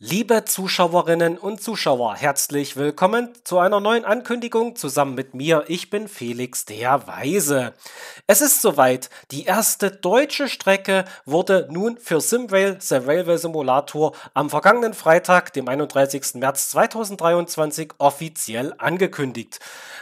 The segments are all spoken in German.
Liebe Zuschauerinnen und Zuschauer, herzlich willkommen zu einer neuen Ankündigung zusammen mit mir. Ich bin Felix der Weise. Es ist soweit. Die erste deutsche Strecke wurde nun für Simrail, The Railway Simulator, am vergangenen Freitag, dem 31. März 2023, offiziell angekündigt.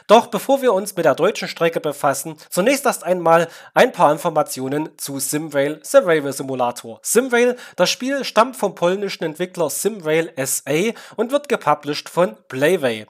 Doch bevor wir uns mit der deutschen Strecke befassen, zunächst erst einmal ein paar Informationen zu Simrail, The Railway Simulator. Simrail, das Spiel stammt vom polnischen Entwickler Sim SimRail SA und wird gepublished von Playway.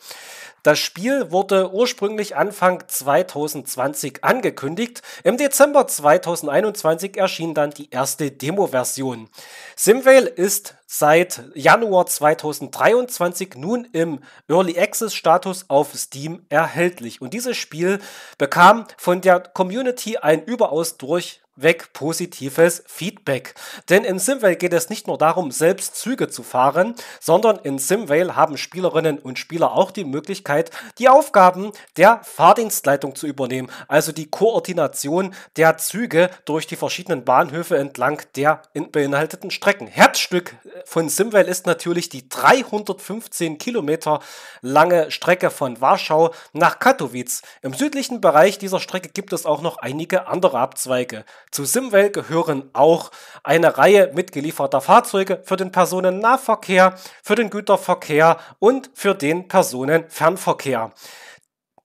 Das Spiel wurde ursprünglich Anfang 2020 angekündigt. Im Dezember 2021 erschien dann die erste Demo-Version. Simvale ist seit Januar 2023 nun im Early Access Status auf Steam erhältlich. Und dieses Spiel bekam von der Community ein überaus durch weg positives Feedback. Denn in Simvale geht es nicht nur darum, selbst Züge zu fahren, sondern in Simvale haben Spielerinnen und Spieler auch die Möglichkeit, die Aufgaben der Fahrdienstleitung zu übernehmen, also die Koordination der Züge durch die verschiedenen Bahnhöfe entlang der beinhalteten Strecken. Herzstück äh, von Simvale ist natürlich die 315 Kilometer lange Strecke von Warschau nach Katowice. Im südlichen Bereich dieser Strecke gibt es auch noch einige andere Abzweige. Zu Simwell gehören auch eine Reihe mitgelieferter Fahrzeuge für den Personennahverkehr, für den Güterverkehr und für den Personenfernverkehr.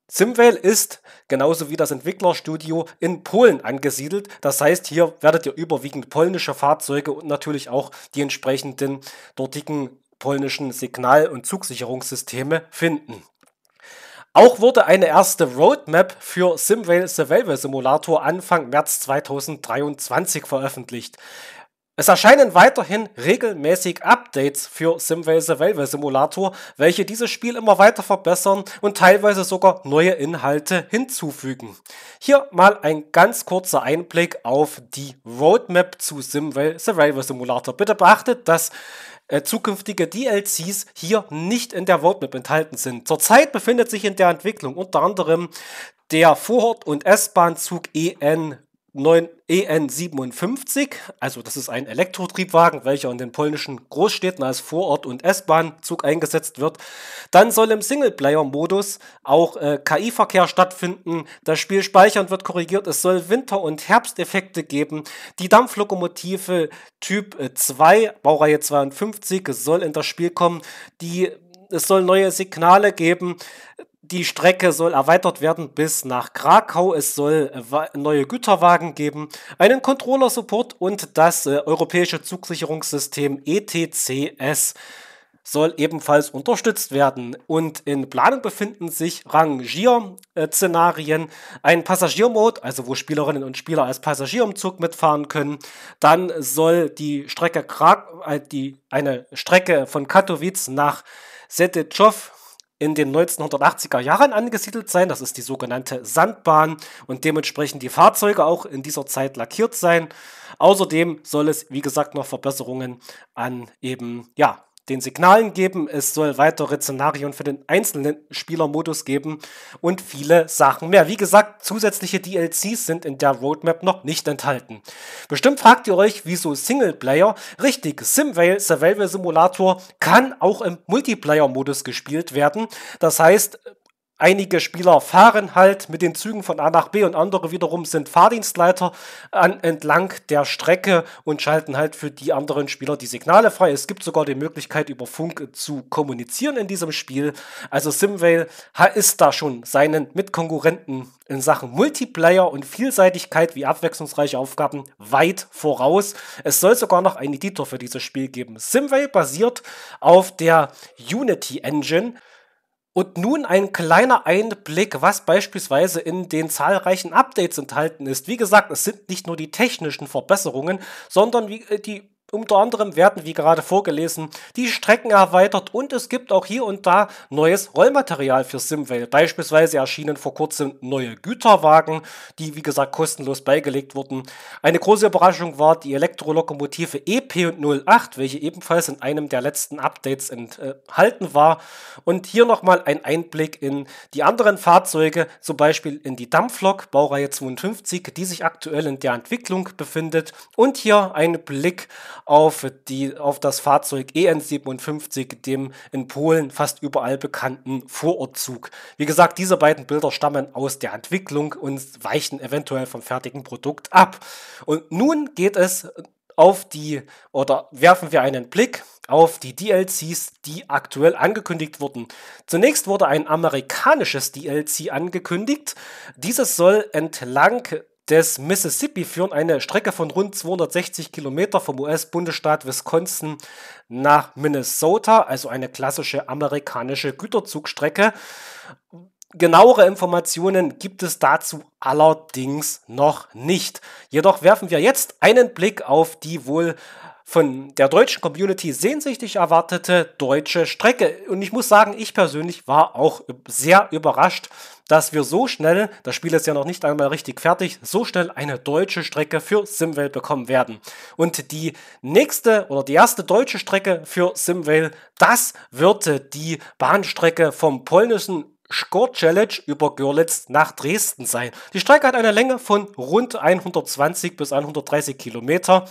Simwell ist genauso wie das Entwicklerstudio in Polen angesiedelt. Das heißt, hier werdet ihr überwiegend polnische Fahrzeuge und natürlich auch die entsprechenden dortigen polnischen Signal- und Zugsicherungssysteme finden. Auch wurde eine erste Roadmap für Simrail Survival Simulator Anfang März 2023 veröffentlicht. Es erscheinen weiterhin regelmäßig Updates für Simway Survival Simulator, welche dieses Spiel immer weiter verbessern und teilweise sogar neue Inhalte hinzufügen. Hier mal ein ganz kurzer Einblick auf die Roadmap zu Simway Survival Simulator. Bitte beachtet, dass äh, zukünftige DLCs hier nicht in der Roadmap enthalten sind. Zurzeit befindet sich in der Entwicklung unter anderem der Vorort- und S-Bahn-Zug EN 9 EN57, also das ist ein Elektrotriebwagen, welcher in den polnischen Großstädten als Vorort- und S-Bahn-Zug eingesetzt wird. Dann soll im Singleplayer-Modus auch äh, KI-Verkehr stattfinden, das Spiel speichern wird korrigiert, es soll Winter- und Herbsteffekte geben. Die Dampflokomotive Typ 2, äh, Baureihe 52, soll in das Spiel kommen. Die es soll neue Signale geben die Strecke soll erweitert werden bis nach Krakau. Es soll äh, neue Güterwagen geben, einen Controller-Support und das äh, europäische Zugsicherungssystem ETCS soll ebenfalls unterstützt werden. Und in Planung befinden sich Rangier-Szenarien, ein Passagiermode, also wo Spielerinnen und Spieler als Passagier im Zug mitfahren können. Dann soll die Strecke Krak äh, die, eine Strecke von Katowice nach Setechow in den 1980er Jahren angesiedelt sein. Das ist die sogenannte Sandbahn und dementsprechend die Fahrzeuge auch in dieser Zeit lackiert sein. Außerdem soll es, wie gesagt, noch Verbesserungen an eben, ja, den Signalen geben, es soll weitere Szenarien für den einzelnen Spielermodus geben und viele Sachen mehr. Wie gesagt, zusätzliche DLCs sind in der Roadmap noch nicht enthalten. Bestimmt fragt ihr euch, wieso Singleplayer? Richtig, Simvale Survival Simulator kann auch im Multiplayer-Modus gespielt werden. Das heißt, Einige Spieler fahren halt mit den Zügen von A nach B und andere wiederum sind Fahrdienstleiter an, entlang der Strecke und schalten halt für die anderen Spieler die Signale frei. Es gibt sogar die Möglichkeit, über Funk zu kommunizieren in diesem Spiel. Also Simvale ist da schon seinen Mitkonkurrenten in Sachen Multiplayer und Vielseitigkeit wie abwechslungsreiche Aufgaben weit voraus. Es soll sogar noch einen Editor für dieses Spiel geben. Simvale basiert auf der Unity Engine. Und nun ein kleiner Einblick, was beispielsweise in den zahlreichen Updates enthalten ist. Wie gesagt, es sind nicht nur die technischen Verbesserungen, sondern äh, die unter anderem werden, wie gerade vorgelesen, die Strecken erweitert und es gibt auch hier und da neues Rollmaterial für Simway. Beispielsweise erschienen vor kurzem neue Güterwagen, die wie gesagt kostenlos beigelegt wurden. Eine große Überraschung war die Elektrolokomotive EP08, welche ebenfalls in einem der letzten Updates enthalten war. Und hier nochmal ein Einblick in die anderen Fahrzeuge, zum Beispiel in die Dampflok Baureihe 52, die sich aktuell in der Entwicklung befindet. Und hier ein Blick auf, die, auf das Fahrzeug e EN57, dem in Polen fast überall bekannten Vorortzug. Wie gesagt, diese beiden Bilder stammen aus der Entwicklung und weichen eventuell vom fertigen Produkt ab. Und nun geht es auf die oder werfen wir einen Blick auf die DLCs, die aktuell angekündigt wurden. Zunächst wurde ein amerikanisches DLC angekündigt. Dieses soll entlang des Mississippi führen eine Strecke von rund 260 Kilometer vom US-Bundesstaat Wisconsin nach Minnesota, also eine klassische amerikanische Güterzugstrecke. Genauere Informationen gibt es dazu allerdings noch nicht. Jedoch werfen wir jetzt einen Blick auf die wohl von der deutschen Community sehnsüchtig erwartete deutsche Strecke. Und ich muss sagen, ich persönlich war auch sehr überrascht, dass wir so schnell, das Spiel ist ja noch nicht einmal richtig fertig, so schnell eine deutsche Strecke für Simwell bekommen werden. Und die nächste oder die erste deutsche Strecke für Simwell, das wird die Bahnstrecke vom polnischen Score Challenge über Görlitz nach Dresden sein. Die Strecke hat eine Länge von rund 120 bis 130 Kilometer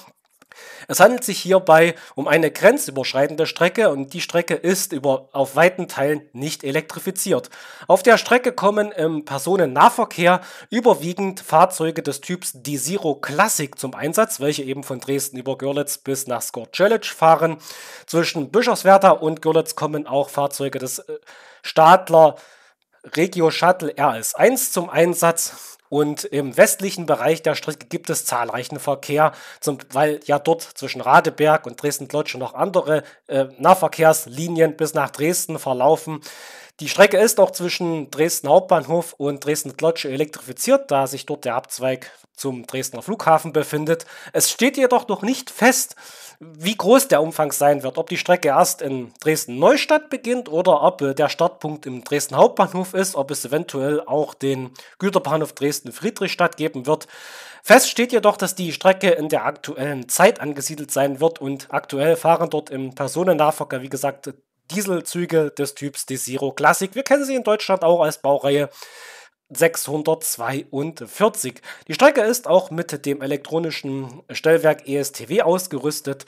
es handelt sich hierbei um eine grenzüberschreitende Strecke und die Strecke ist über, auf weiten Teilen nicht elektrifiziert. Auf der Strecke kommen im Personennahverkehr überwiegend Fahrzeuge des Typs d 0 Classic zum Einsatz, welche eben von Dresden über Görlitz bis nach Skorcelic fahren. Zwischen Bischofswerda und Görlitz kommen auch Fahrzeuge des äh, Stadler Regio Shuttle RS1 zum Einsatz. Und im westlichen Bereich der Strecke gibt es zahlreichen Verkehr, zum, weil ja dort zwischen Radeberg und Dresden-Klotsch noch andere äh, Nahverkehrslinien bis nach Dresden verlaufen. Die Strecke ist auch zwischen Dresden Hauptbahnhof und Dresden Klotsche elektrifiziert, da sich dort der Abzweig zum Dresdner Flughafen befindet. Es steht jedoch noch nicht fest, wie groß der Umfang sein wird, ob die Strecke erst in Dresden Neustadt beginnt oder ob äh, der Startpunkt im Dresden Hauptbahnhof ist, ob es eventuell auch den Güterbahnhof Dresden Friedrichstadt geben wird. Fest steht jedoch, dass die Strecke in der aktuellen Zeit angesiedelt sein wird und aktuell fahren dort im Personennahverkehr, wie gesagt, Dieselzüge des Typs Desiro Classic. Wir kennen sie in Deutschland auch als Baureihe 642. Die Strecke ist auch mit dem elektronischen Stellwerk ESTW ausgerüstet.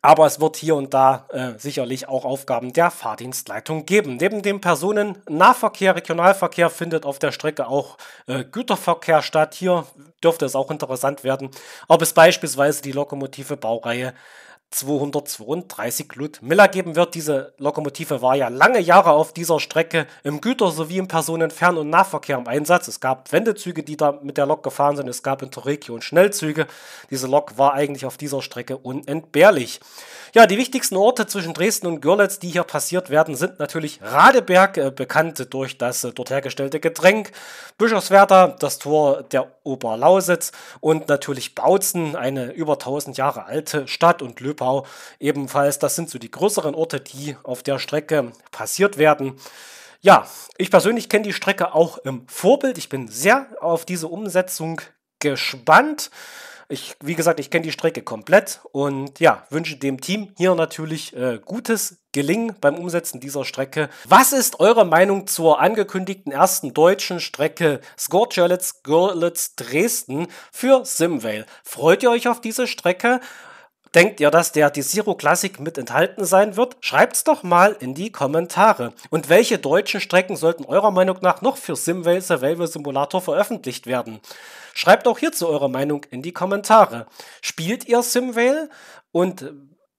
Aber es wird hier und da äh, sicherlich auch Aufgaben der Fahrdienstleitung geben. Neben dem Personennahverkehr, Regionalverkehr findet auf der Strecke auch äh, Güterverkehr statt. Hier dürfte es auch interessant werden, ob es beispielsweise die Lokomotive Baureihe 232 Ludmilla Miller geben wird. Diese Lokomotive war ja lange Jahre auf dieser Strecke im Güter- sowie im Personenfern- und Nahverkehr im Einsatz. Es gab Wendezüge, die da mit der Lok gefahren sind. Es gab in Torregio Schnellzüge. Diese Lok war eigentlich auf dieser Strecke unentbehrlich. Ja, die wichtigsten Orte zwischen Dresden und Görlitz, die hier passiert werden, sind natürlich Radeberg, äh, bekannt durch das äh, dort hergestellte Getränk, Bischofswerda, das Tor der Oberlausitz und natürlich Bautzen, eine über 1000 Jahre alte Stadt und Lübeck Schönbau ebenfalls. Das sind so die größeren Orte, die auf der Strecke passiert werden. Ja, ich persönlich kenne die Strecke auch im Vorbild. Ich bin sehr auf diese Umsetzung gespannt. Ich, wie gesagt, ich kenne die Strecke komplett und ja, wünsche dem Team hier natürlich äh, gutes Gelingen beim Umsetzen dieser Strecke. Was ist eure Meinung zur angekündigten ersten deutschen Strecke scorchelitz Görlitz Dresden für Simvale? Freut ihr euch auf diese Strecke? Denkt ihr, dass der Desiro Classic mit enthalten sein wird? Schreibt's doch mal in die Kommentare. Und welche deutschen Strecken sollten eurer Meinung nach noch für Simway Survival Simulator veröffentlicht werden? Schreibt auch hierzu eure Meinung in die Kommentare. Spielt ihr Simvale? Und äh,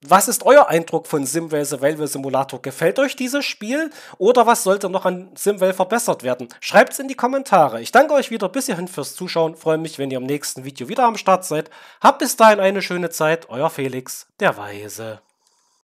was ist euer Eindruck von Simwell The Railway Simulator? Gefällt euch dieses Spiel oder was sollte noch an Simwell verbessert werden? Schreibt's in die Kommentare. Ich danke euch wieder bis hierhin fürs Zuschauen. Freue mich, wenn ihr im nächsten Video wieder am Start seid. Habt bis dahin eine schöne Zeit. Euer Felix, der Weise.